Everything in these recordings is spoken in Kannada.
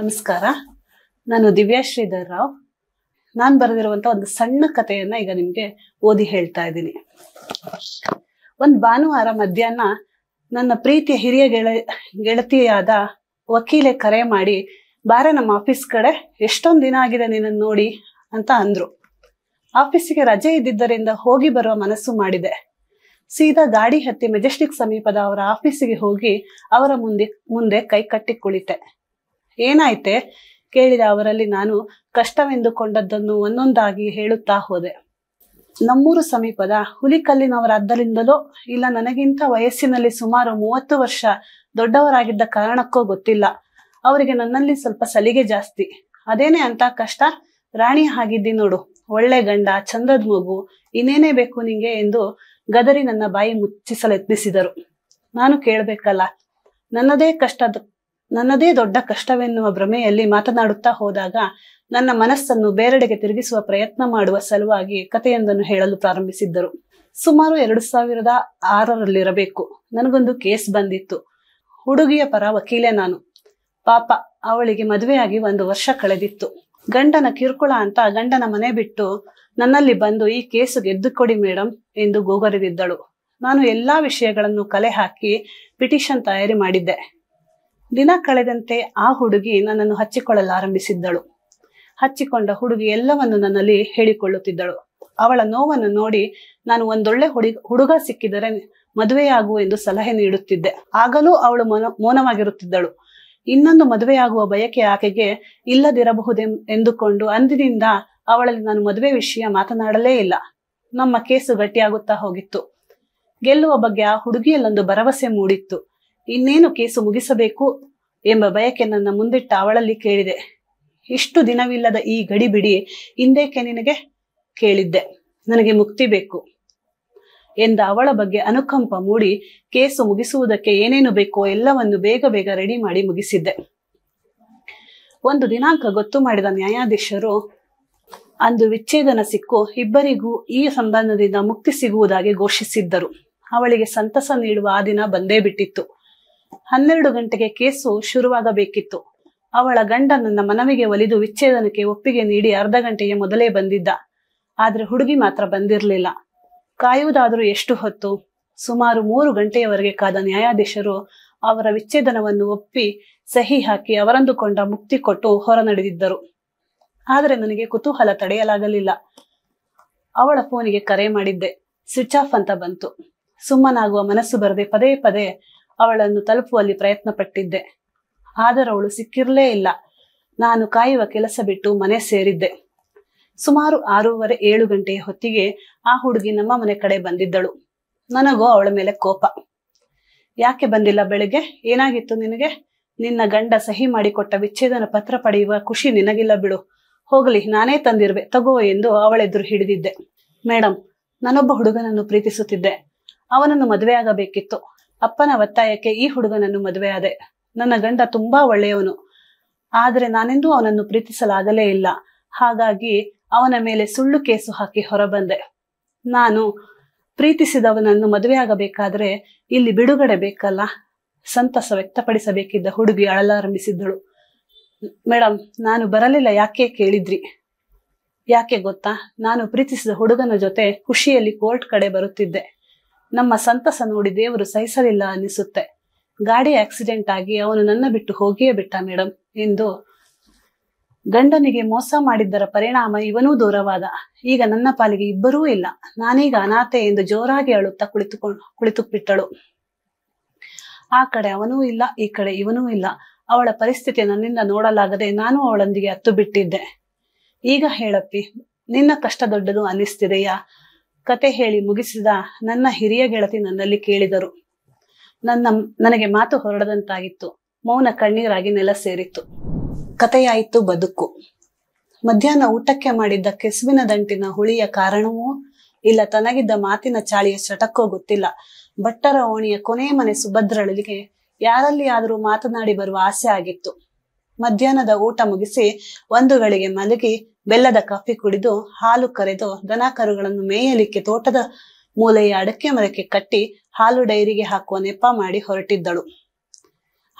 ನಮಸ್ಕಾರ ನಾನು ದಿವ್ಯಾ ಶ್ರೀಧರ್ ರಾವ್ ನಾನು ಬರೆದಿರುವಂತ ಒಂದು ಸಣ್ಣ ಕಥೆಯನ್ನ ಈಗ ನಿಮ್ಗೆ ಓದಿ ಹೇಳ್ತಾ ಇದ್ದೀನಿ ಒಂದು ಭಾನುವಾರ ಮಧ್ಯಾಹ್ನ ನನ್ನ ಪ್ರೀತಿಯ ಹಿರಿಯ ಗೆಳ ಗೆಳತಿಯಾದ ವಕೀಲೆ ಕರೆ ಮಾಡಿ ಬಾರ ನಮ್ಮ ಆಫೀಸ್ ಕಡೆ ಎಷ್ಟೊಂದು ದಿನ ಆಗಿದೆ ನಿನ್ನನ್ನು ನೋಡಿ ಅಂತ ಅಂದ್ರು ಆಫೀಸಿಗೆ ರಜೆ ಇದ್ದಿದ್ದರಿಂದ ಹೋಗಿ ಬರುವ ಮನಸ್ಸು ಮಾಡಿದೆ ಸೀದಾ ಗಾಡಿ ಹತ್ತಿ ಮೆಜೆಸ್ಟಿಕ್ ಸಮೀಪದ ಅವರ ಆಫೀಸಿಗೆ ಹೋಗಿ ಅವರ ಮುಂದೆ ಮುಂದೆ ಕೈ ಕಟ್ಟಿ ಕುಳಿತೆ ಏನಾಯ್ತೆ ಕೇಳಿದ ಅವರಲ್ಲಿ ನಾನು ಕಷ್ಟವೆಂದುಕೊಂಡದ್ದನ್ನು ಒಂದೊಂದಾಗಿ ಹೇಳುತ್ತಾ ಹೋದೆ ನಮ್ಮೂರು ಸಮೀಪದ ಹುಲಿಕಲ್ಲಿನವರಾದ್ದರಿಂದಲೋ ಇಲ್ಲ ನನಗಿಂತ ವಯಸ್ಸಿನಲ್ಲಿ ಸುಮಾರು ಮೂವತ್ತು ವರ್ಷ ದೊಡ್ಡವರಾಗಿದ್ದ ಕಾರಣಕ್ಕೋ ಗೊತ್ತಿಲ್ಲ ಅವರಿಗೆ ನನ್ನಲ್ಲಿ ಸ್ವಲ್ಪ ಸಲಿಗೆ ಜಾಸ್ತಿ ಅದೇನೆ ಅಂತ ಕಷ್ಟ ರಾಣಿ ಆಗಿದ್ದಿ ನೋಡು ಒಳ್ಳೆ ಗಂಡ ಚಂದದ ಮಗು ಇನ್ನೇನೇ ಬೇಕು ನಿಂಗೆ ಎಂದು ಗದರಿ ನನ್ನ ಬಾಯಿ ಮುಚ್ಚಿಸಲೆತ್ನಿಸಿದರು ನಾನು ಕೇಳಬೇಕಲ್ಲ ನನ್ನದೇ ಕಷ್ಟದ ನನ್ನದೇ ದೊಡ್ಡ ಕಷ್ಟವೆನ್ನುವ ಭ್ರಮೆಯಲ್ಲಿ ಮಾತನಾಡುತ್ತಾ ಹೋದಾಗ ನನ್ನ ಮನಸ್ಸನ್ನು ಬೇರೆಡೆಗೆ ತಿರುಗಿಸುವ ಪ್ರಯತ್ನ ಮಾಡುವ ಸಲುವಾಗಿ ಕಥೆಯೊಂದನ್ನು ಹೇಳಲು ಪ್ರಾರಂಭಿಸಿದ್ದರು ಸುಮಾರು ಎರಡು ಸಾವಿರದ ಆರರಲ್ಲಿರಬೇಕು ನನಗೊಂದು ಕೇಸ್ ಬಂದಿತ್ತು ಹುಡುಗಿಯ ಪರ ವಕೀಲೆ ನಾನು ಪಾಪ ಅವಳಿಗೆ ಮದುವೆಯಾಗಿ ಒಂದು ವರ್ಷ ಕಳೆದಿತ್ತು ಗಂಡನ ಕಿರುಕುಳ ಅಂತ ಗಂಡನ ಮನೆ ಬಿಟ್ಟು ನನ್ನಲ್ಲಿ ಬಂದು ಈ ಕೇಸು ಗೆದ್ದುಕೊಡಿ ಮೇಡಮ್ ಎಂದು ಗೋಗರಿದಿದ್ದಳು ನಾನು ಎಲ್ಲಾ ವಿಷಯಗಳನ್ನು ಕಲೆ ಹಾಕಿ ಪಿಟಿಷನ್ ತಯಾರಿ ಮಾಡಿದ್ದೆ ದಿನ ಕಳೆದಂತೆ ಆ ಹುಡುಗಿ ನನ್ನನ್ನು ಆರಂಭಿಸಿದ್ದಳು ಹಚ್ಚಿಕೊಂಡ ಹುಡುಗಿ ಎಲ್ಲವನ್ನು ನನ್ನಲ್ಲಿ ಹೇಳಿಕೊಳ್ಳುತ್ತಿದ್ದಳು ಅವಳ ನೋವನ್ನು ನೋಡಿ ನಾನು ಒಂದೊಳ್ಳೆ ಹುಡುಗ ಹುಡುಗ ಸಿಕ್ಕಿದರೆ ಮದುವೆಯಾಗು ಎಂದು ಸಲಹೆ ನೀಡುತ್ತಿದ್ದೆ ಆಗಲೂ ಅವಳು ಮನ ಮೌನವಾಗಿರುತ್ತಿದ್ದಳು ಇನ್ನೊಂದು ಮದುವೆಯಾಗುವ ಬಯಕೆ ಆಕೆಗೆ ಇಲ್ಲದಿರಬಹುದೆ ಎಂದುಕೊಂಡು ಅಂದಿನಿಂದ ಅವಳಲ್ಲಿ ನಾನು ಮದುವೆ ವಿಷಯ ಮಾತನಾಡಲೇ ಇಲ್ಲ ನಮ್ಮ ಕೇಸು ಗಟ್ಟಿಯಾಗುತ್ತಾ ಹೋಗಿತ್ತು ಗೆಲ್ಲುವ ಬಗ್ಗೆ ಆ ಹುಡುಗಿಯಲ್ಲೊಂದು ಭರವಸೆ ಮೂಡಿತ್ತು ಇನ್ನೇನು ಕೇಸು ಮುಗಿಸಬೇಕು ಎಂಬ ಬಯಕೆ ನನ್ನ ಮುಂದಿಟ್ಟ ಅವಳಲ್ಲಿ ಕೇಳಿದೆ ಇಷ್ಟು ದಿನವಿಲ್ಲದ ಈ ಗಡಿ ಬಿಡಿ ಹಿಂದೇಕೆ ನಿನಗೆ ಕೇಳಿದ್ದೆ ನನಗೆ ಮುಕ್ತಿ ಬೇಕು ಎಂದ ಅವಳ ಬಗ್ಗೆ ಅನುಕಂಪ ಮೂಡಿ ಕೇಸು ಮುಗಿಸುವುದಕ್ಕೆ ಏನೇನು ಬೇಕೋ ಎಲ್ಲವನ್ನು ಬೇಗ ಬೇಗ ರೆಡಿ ಮಾಡಿ ಮುಗಿಸಿದ್ದೆ ಒಂದು ದಿನಾಂಕ ಗೊತ್ತು ಮಾಡಿದ ನ್ಯಾಯಾಧೀಶರು ಅಂದು ವಿಚ್ಛೇದನ ಸಿಕ್ಕು ಇಬ್ಬರಿಗೂ ಈ ಸಂಬಂಧದಿಂದ ಮುಕ್ತಿ ಸಿಗುವುದಾಗಿ ಘೋಷಿಸಿದ್ದರು ಅವಳಿಗೆ ಸಂತಸ ನೀಡುವ ಆ ದಿನ ಬಂದೇ ಬಿಟ್ಟಿತ್ತು ಹನ್ನೆರಡು ಗಂಟೆಗೆ ಕೇಸು ಶುರುವಾಗಬೇಕಿತ್ತು ಅವಳ ಗಂಡ ನನ್ನ ಮನವಿಗೆ ಒಲಿದು ವಿಚ್ಛೇದನಕ್ಕೆ ಒಪ್ಪಿಗೆ ನೀಡಿ ಅರ್ಧ ಗಂಟೆಗೆ ಮೊದಲೇ ಬಂದಿದ್ದ ಆದ್ರೆ ಹುಡುಗಿ ಮಾತ್ರ ಬಂದಿರಲಿಲ್ಲ ಕಾಯುವುದಾದರೂ ಎಷ್ಟು ಹೊತ್ತು ಸುಮಾರು ಮೂರು ಗಂಟೆಯವರೆಗೆ ಕಾದ ನ್ಯಾಯಾಧೀಶರು ಅವರ ವಿಚ್ಛೇದನವನ್ನು ಒಪ್ಪಿ ಸಹಿ ಹಾಕಿ ಅವರಂದುಕೊಂಡ ಮುಕ್ತಿ ಕೊಟ್ಟು ಹೊರ ನಡೆದಿದ್ದರು ಆದರೆ ನನಗೆ ಕುತೂಹಲ ತಡೆಯಲಾಗಲಿಲ್ಲ ಅವಳ ಫೋನಿಗೆ ಕರೆ ಮಾಡಿದ್ದೆ ಸ್ವಿಚ್ ಆಫ್ ಅಂತ ಬಂತು ಸುಮ್ಮನಾಗುವ ಮನಸ್ಸು ಬರದೆ ಪದೇ ಪದೇ ಅವಳನ್ನು ತಲುಪುವಲ್ಲಿ ಪ್ರಯತ್ನ ಪಟ್ಟಿದ್ದೆ ಆದರೆ ಅವಳು ಸಿಕ್ಕಿರಲೇ ಇಲ್ಲ ನಾನು ಕಾಯುವ ಕೆಲಸ ಬಿಟ್ಟು ಮನೆ ಸೇರಿದ್ದೆ ಸುಮಾರು ಆರೂವರೆ ಏಳು ಗಂಟೆಯ ಹೊತ್ತಿಗೆ ಆ ಹುಡುಗಿ ನಮ್ಮ ಮನೆ ಕಡೆ ಬಂದಿದ್ದಳು ನನಗೂ ಅವಳ ಮೇಲೆ ಕೋಪ ಯಾಕೆ ಬಂದಿಲ್ಲ ಬೆಳಿಗ್ಗೆ ಏನಾಗಿತ್ತು ನಿನಗೆ ನಿನ್ನ ಗಂಡ ಸಹಿ ಮಾಡಿಕೊಟ್ಟ ವಿಚ್ಛೇದನ ಪತ್ರ ಪಡೆಯುವ ಖುಷಿ ನಿನಗಿಲ್ಲ ಬಿಡು ಹೋಗಲಿ ನಾನೇ ತಂದಿರುವೆ ತಗೋ ಎಂದು ಅವಳೆದುರು ಹಿಡಿದಿದ್ದೆ ಮೇಡಮ್ ನಾನೊಬ್ಬ ಹುಡುಗನನ್ನು ಪ್ರೀತಿಸುತ್ತಿದ್ದೆ ಅವನನ್ನು ಮದುವೆ ಆಗಬೇಕಿತ್ತು ಅಪ್ಪನ ಒತ್ತಾಯಕ್ಕೆ ಈ ಹುಡುಗನನ್ನು ಆದೆ ನನ್ನ ಗಂಡ ತುಂಬಾ ಒಳ್ಳೆಯವನು ಆದರೆ ನಾನೆಂದೂ ಅವನನ್ನು ಪ್ರೀತಿಸಲಾಗಲೇ ಇಲ್ಲ ಹಾಗಾಗಿ ಅವನ ಮೇಲೆ ಸುಳ್ಳು ಕೇಸು ಹಾಕಿ ಹೊರಬಂದೆ ನಾನು ಪ್ರೀತಿಸಿದವನನ್ನು ಮದುವೆಯಾಗಬೇಕಾದ್ರೆ ಇಲ್ಲಿ ಬಿಡುಗಡೆ ಬೇಕಲ್ಲ ಸಂತಸ ವ್ಯಕ್ತಪಡಿಸಬೇಕಿದ್ದ ಹುಡುಗಿ ಅಳಲಾರಂಭಿಸಿದ್ದಳು ಮೇಡಮ್ ನಾನು ಬರಲಿಲ್ಲ ಯಾಕೆ ಕೇಳಿದ್ರಿ ಯಾಕೆ ಗೊತ್ತಾ ನಾನು ಪ್ರೀತಿಸಿದ ಹುಡುಗನ ಜೊತೆ ಖುಷಿಯಲ್ಲಿ ಕೋರ್ಟ್ ಕಡೆ ಬರುತ್ತಿದ್ದೆ ನಮ್ಮ ಸಂತಸ ನೋಡಿ ದೇವರು ಸಹಿಸಲಿಲ್ಲ ಅನ್ನಿಸುತ್ತೆ ಗಾಡಿ ಆಕ್ಸಿಡೆಂಟ್ ಆಗಿ ಅವನು ನನ್ನ ಬಿಟ್ಟು ಹೋಗಿಯೇ ಬಿಟ್ಟ ಮೇಡಮ್ ಎಂದು ಗಂಡನಿಗೆ ಮೋಸ ಮಾಡಿದ್ದರ ಪರಿಣಾಮ ಇವನೂ ದೂರವಾದ ಈಗ ನನ್ನ ಪಾಲಿಗೆ ಇಬ್ಬರೂ ಇಲ್ಲ ನಾನೀಗ ಅನಾಥೆ ಎಂದು ಜೋರಾಗಿ ಅಳುತ್ತಾ ಕುಳಿತುಕೊಂಡು ಕುಳಿತು ಬಿಟ್ಟಳು ಆ ಕಡೆ ಅವನೂ ಇಲ್ಲ ಈ ಕಡೆ ಇವನೂ ಇಲ್ಲ ಅವಳ ಪರಿಸ್ಥಿತಿ ನನ್ನಿಂದ ನೋಡಲಾಗದೆ ನಾನು ಅವಳೊಂದಿಗೆ ಹತ್ತು ಬಿಟ್ಟಿದ್ದೆ ಈಗ ಹೇಳಪ್ಪಿ ನಿನ್ನ ಕಷ್ಟ ದೊಡ್ಡದು ಅನ್ನಿಸ್ತಿದೆಯಾ ಕತೆ ಹೇಳಿ ಮುಗಿಸಿದ ನನ್ನ ಹಿರಿಯ ಗೆಳತಿ ನನ್ನಲ್ಲಿ ಕೇಳಿದರು ನನ್ನ ನನಗೆ ಮಾತು ಹೊರಡದಂತಾಗಿತ್ತು ಮೌನ ಕಣ್ಣೀರಾಗಿ ನೆಲ ಸೇರಿತ್ತು ಕತೆಯಾಯಿತು ಬದುಕು ಮಧ್ಯಾಹ್ನ ಊಟಕ್ಕೆ ಮಾಡಿದ್ದ ಕೆಸುವಿನ ದಂಟಿನ ಹುಳಿಯ ಕಾರಣವೂ ಇಲ್ಲ ತನಗಿದ್ದ ಮಾತಿನ ಚಾಳಿಯ ಚಟಕ್ಕೋ ಗೊತ್ತಿಲ್ಲ ಭಟ್ಟರ ಓಣಿಯ ಕೊನೆಯ ಮನೆ ಸುಭದ್ರಳಿಗೆ ಯಾರಲ್ಲಿ ಆದರೂ ಮಾತನಾಡಿ ಬರುವ ಆಸೆ ಆಗಿತ್ತು ಮಧ್ಯಾಹ್ನದ ಊಟ ಮುಗಿಸಿ ಒಂದು ಗಳಿಗೆ ಮಲಗಿ ಬೆಲ್ಲದ ಕಾಫಿ ಕುಡಿದು ಹಾಲು ಕರೆದು ದನ ಕರುಗಳನ್ನು ಮೇಯಲಿಕ್ಕೆ ತೋಟದ ಮೂಲೆಯ ಅಡಕೆ ಮರಕ್ಕೆ ಕಟ್ಟಿ ಹಾಲು ಡೈರಿಗೆ ಹಾಕುವ ನೆಪ ಮಾಡಿ ಹೊರಟಿದ್ದಳು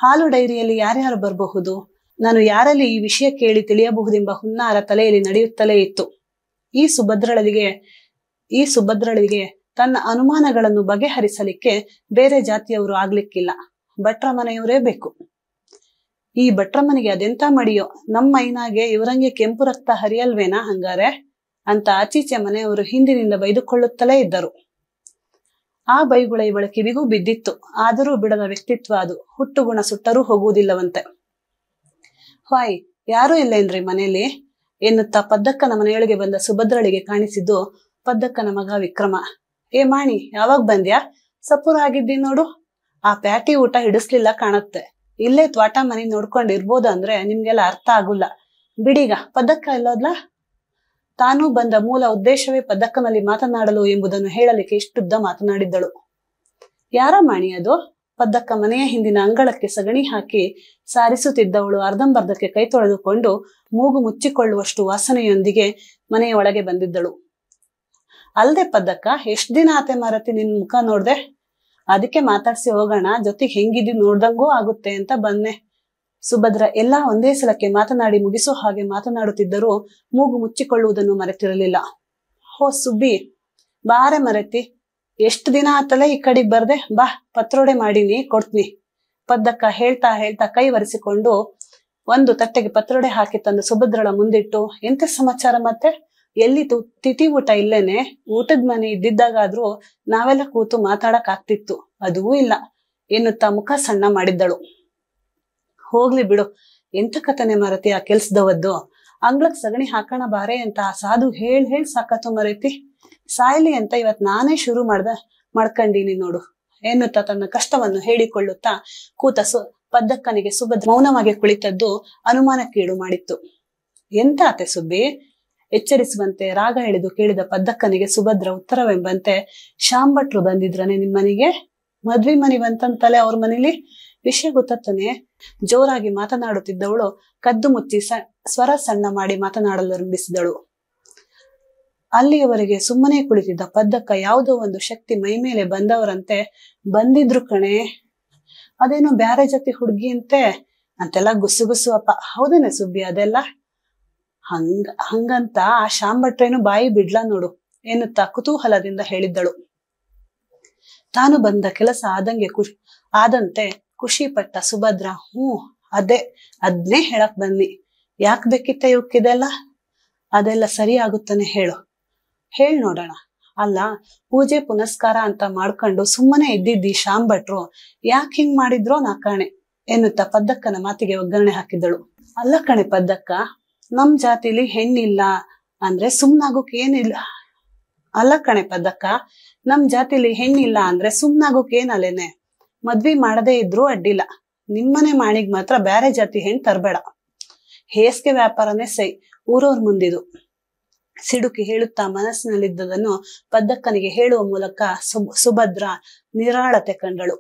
ಹಾಲು ಡೈರಿಯಲ್ಲಿ ಯಾರ್ಯಾರು ಬರಬಹುದು ನಾನು ಯಾರಲ್ಲಿ ಈ ವಿಷಯ ಕೇಳಿ ತಿಳಿಯಬಹುದೆಂಬ ಹುನ್ನಾರ ತಲೆಯಲ್ಲಿ ನಡೆಯುತ್ತಲೇ ಇತ್ತು ಈ ಸುಭದ್ರಳಿಗೆ ಈ ಸುಭದ್ರಳಿಗೆ ತನ್ನ ಅನುಮಾನಗಳನ್ನು ಬಗೆಹರಿಸಲಿಕ್ಕೆ ಬೇರೆ ಜಾತಿಯವರು ಆಗ್ಲಿಕ್ಕಿಲ್ಲ ಭಟ್ರ ಮನೆಯವರೇ ಬೇಕು ಈ ಭಟ್ರಮ್ಮನಿಗೆ ಅದೆಂತ ಮಡಿಯೋ ನಮ್ಮ ಐನಾಗೆ ಇವರಂಗೆ ಕೆಂಪು ರಕ್ತ ಹರಿಯಲ್ವೇನಾ ಹಂಗಾರೆ ಅಂತ ಆಚೀಚೆ ಮನೆಯವರು ಹಿಂದಿನಿಂದ ಬೈದುಕೊಳ್ಳುತ್ತಲೇ ಇದ್ದರು ಆ ಬೈಗುಳ ಇವಳ ಕಿವಿಗೂ ಬಿದ್ದಿತ್ತು ಆದರೂ ಬಿಡದ ವ್ಯಕ್ತಿತ್ವ ಅದು ಹುಟ್ಟುಗುಣ ಸುಟ್ಟರೂ ಹೋಗುವುದಿಲ್ಲವಂತೆ ಹಾಯ್ ಯಾರೂ ಇಲ್ಲೇನ್ರಿ ಮನೆಯಲ್ಲಿ ಎನ್ನುತ್ತಾ ಪದ್ದಕ್ಕನ ಮನೆಯೊಳಗೆ ಬಂದ ಸುಭದ್ರಳಿಗೆ ಕಾಣಿಸಿದ್ದು ಪದ್ದಕ್ಕನ ಮಗ ವಿಕ್ರಮ ಏ ಮಾಣಿ ಯಾವಾಗ ಬಂದ್ಯಾ ಸಪೂರ ಆಗಿದ್ದೀನಿ ನೋಡು ಆ ಪ್ಯಾಟಿ ಊಟ ಹಿಡಿಸ್ಲಿಲ್ಲ ಕಾಣತ್ತೆ ಇಲ್ಲೇ ತ್ವಾಟ ಮನೆ ನೋಡ್ಕೊಂಡು ಇರ್ಬೋದು ಅಂದ್ರೆ ನಿಮ್ಗೆಲ್ಲ ಅರ್ಥ ಆಗುಲ್ಲ ಬಿಡೀಗ ಪದಕ್ಕ ಇಲ್ಲೋದ್ಲ ತಾನು ಬಂದ ಮೂಲ ಉದ್ದೇಶವೇ ಪದಕ್ಕನಲ್ಲಿ ಮಾತನಾಡಲು ಎಂಬುದನ್ನು ಹೇಳಲಿಕ್ಕೆ ಇಷ್ಟುದ್ದ ಮಾತನಾಡಿದ್ದಳು ಯಾರ ಮಾಣಿ ಅದು ಪದ್ದಕ್ಕ ಮನೆಯ ಹಿಂದಿನ ಅಂಗಳಕ್ಕೆ ಸಗಣಿ ಹಾಕಿ ಸಾರಿಸುತ್ತಿದ್ದವಳು ಅರ್ಧಂಬರ್ಧಕ್ಕೆ ಕೈ ತೊಳೆದುಕೊಂಡು ಮೂಗು ಮುಚ್ಚಿಕೊಳ್ಳುವಷ್ಟು ವಾಸನೆಯೊಂದಿಗೆ ಮನೆಯ ಒಳಗೆ ಬಂದಿದ್ದಳು ಅಲ್ದೆ ಪದ್ದಕ್ಕ ಎಷ್ಟ್ ದಿನ ಆತೆ ಮಾರತಿ ನಿನ್ ಮುಖ ನೋಡ್ದೆ ಅದಕ್ಕೆ ಮಾತಾಡ್ಸಿ ಹೋಗೋಣ ಜೊತೆಗೆ ಹೆಂಗಿದ್ದು ನೋಡ್ದಂಗೂ ಆಗುತ್ತೆ ಅಂತ ಬಂದೆ ಸುಭದ್ರ ಎಲ್ಲಾ ಒಂದೇ ಸಲಕ್ಕೆ ಮಾತನಾಡಿ ಮುಗಿಸೋ ಹಾಗೆ ಮಾತನಾಡುತ್ತಿದ್ದರೂ ಮೂಗು ಮುಚ್ಚಿಕೊಳ್ಳುವುದನ್ನು ಮರೆತಿರಲಿಲ್ಲ ಹೋ ಸುಬ್ಬಿ ಬಾರೆ ಮರೆತಿ ಎಷ್ಟು ದಿನ ಆತಲೇ ಈ ಕಡೆಗೆ ಬರ್ದೆ ಬಾ ಪತ್ರೋಡೆ ಮಾಡೀನಿ ಕೊಡ್ತೀನಿ ಪದ್ದಕ್ಕ ಹೇಳ್ತಾ ಹೇಳ್ತಾ ಕೈ ಒರೆಸಿಕೊಂಡು ಒಂದು ತಟ್ಟೆಗೆ ಪತ್ರೊಡೆ ಹಾಕಿ ತಂದು ಸುಭದ್ರಳ ಮುಂದಿಟ್ಟು ಎಂತ ಸಮಾಚಾರ ಮತ್ತೆ ಎಲ್ಲಿ ತಿಟಿ ಊಟ ಇಲ್ಲೇನೆ ಊಟದ ಮನೆ ಇದ್ದಿದ್ದಾಗಾದ್ರೂ ನಾವೆಲ್ಲ ಕೂತು ಮಾತಾಡಕ್ ಆಗ್ತಿತ್ತು ಅದೂ ಇಲ್ಲ ಎನ್ನುತ್ತಾ ಮುಖ ಸಣ್ಣ ಮಾಡಿದ್ದಳು ಹೋಗ್ಲಿ ಬಿಡು ಎಂತ ಕಥನೆ ಮಾರತಿ ಆ ಕೆಲ್ಸದವದ್ದು ಅಂಗ್ಳಕ್ ಸಗಣಿ ಹಾಕೋಣ ಬಾರೆ ಅಂತ ಆ ಸಾಧು ಹೇಳ್ ಹೇಳ್ ಸಾಕತ್ತು ಮರೈತಿ ಸಾಯ್ಲಿ ಅಂತ ಇವತ್ ನಾನೇ ಶುರು ಮಾಡ್ದ ಮಾಡ್ಕಂಡೀನಿ ನೋಡು ಎನ್ನುತ್ತಾ ತನ್ನ ಕಷ್ಟವನ್ನು ಹೇಳಿಕೊಳ್ಳುತ್ತಾ ಕೂತ ಸು ಪದ್ದಕ್ಕನಿಗೆ ಸುಭದ್ರ ಮೌನವಾಗಿ ಕುಳಿತದ್ದು ಅನುಮಾನಕ್ಕೀಡು ಮಾಡಿತ್ತು ಎಂತ ಆತೆ ಸುಬ್ಬಿ ಎಚ್ಚರಿಸುವಂತೆ ರಾಗ ಎಳೆದು ಕೇಳಿದ ಪದ್ದಕ್ಕನಿಗೆ ಸುಭದ್ರ ಉತ್ತರವೆಂಬಂತೆ ಶಾಂಭಟ್ರು ಬಂದಿದ್ರನೆ ಮನೆಗೆ ಮದ್ವಿ ಮನಿ ಬಂತಂತಲೆ ಅವ್ರ ಮನೇಲಿ ವಿಷಯ ಗೊತ್ತತ್ತನೆ ಜೋರಾಗಿ ಮಾತನಾಡುತ್ತಿದ್ದವಳು ಕದ್ದು ಮುಚ್ಚಿ ಸ್ವರ ಸಣ್ಣ ಮಾಡಿ ಮಾತನಾಡಲಾರಂಭಿಸಿದಳು ಅಲ್ಲಿಯವರೆಗೆ ಸುಮ್ಮನೆ ಕುಳಿತಿದ್ದ ಪದ್ದಕ್ಕ ಯಾವುದೋ ಒಂದು ಶಕ್ತಿ ಮೈಮೇಲೆ ಬಂದವರಂತೆ ಬಂದಿದ್ರು ಕಣೆ ಅದೇನೋ ಬ್ಯಾರೆ ಜೊತೆ ಹುಡುಗಿಯಂತೆ ಅಂತೆಲ್ಲ ಗುಸ್ಸು ಗುಸ್ಸು ಅಪ್ಪ ಹೌದೇನೆ ಸುಬ್ಬಿ ಅದೆಲ್ಲ ಹಂಗ ಹಂಗಂತ ಆ ಶಾಂಭಟ್ರೇನು ಬಾಯಿ ಬಿಡ್ಲ ನೋಡು ಎನ್ನುತ್ತಾ ಕುತೂಹಲದಿಂದ ಹೇಳಿದ್ದಳು ತಾನು ಬಂದ ಕೆಲಸ ಆದಂಗೆ ಖುಷ್ ಆದಂತೆ ಖುಷಿ ಪಟ್ಟ ಸುಭದ್ರ ಹ್ಞೂ ಅದೇ ಅದ್ನೇ ಹೇಳಕ್ ಬನ್ನಿ ಯಾಕೆ ಬೇಕಿತ್ತ ಇವಕ್ಕಿದೆಲ್ಲ ಅದೆಲ್ಲ ಸರಿ ಆಗುತ್ತಾನೆ ಹೇಳು ಹೇಳ್ ನೋಡೋಣ ಅಲ್ಲ ಪೂಜೆ ಪುನಸ್ಕಾರ ಅಂತ ಮಾಡ್ಕೊಂಡು ಸುಮ್ಮನೆ ಇದ್ದಿದ್ದಿ ಶಾಂಭಟ್ರು ಭಟ್ರು ಯಾಕೆ ಹಿಂಗ್ ಮಾಡಿದ್ರೋ ನಾ ಕಾಣೆ ಎನ್ನುತ್ತಾ ಪದ್ದಕ್ಕನ ಮಾತಿಗೆ ಒಗ್ಗರಣೆ ಹಾಕಿದಳು ಅಲ್ಲ ಕಣೆ ಪದ್ದಕ್ಕ ನಮ್ ಜಾತಿಲಿ ಹೆಣ್ಣಿಲ್ಲ ಅಂದ್ರೆ ಸುಮ್ನಾಗೋಕ್ ಏನಿಲ್ಲ ಅಲ್ಲ ಕಣೆ ಪದಕ್ಕ ನಮ್ ಜಾತಿಲಿ ಹೆಣ್ಣಿಲ್ಲ ಅಂದ್ರೆ ಸುಮ್ನಾಗೋಕ್ ಏನಲ್ಲೇನೆ ಮದ್ವಿ ಮಾಡದೇ ಇದ್ರೂ ಅಡ್ಡಿಲ್ಲ ನಿಮ್ಮನೆ ಮಾಣಿಗ್ ಮಾತ್ರ ಬೇರೆ ಜಾತಿ ಹೆಣ್ ತರಬೇಡ ಹೇಸ್ಗೆ ವ್ಯಾಪಾರನೇ ಸೈ ಊರವ್ರ ಮುಂದಿದು ಸಿಡುಕಿ ಹೇಳುತ್ತಾ ಮನಸ್ಸಿನಲ್ಲಿದ್ದದನ್ನು ಪದ್ದಕ್ಕನಿಗೆ ಹೇಳುವ ಮೂಲಕ ಸುಭದ್ರ ನಿರಾಳತೆ ಕಂಡಳು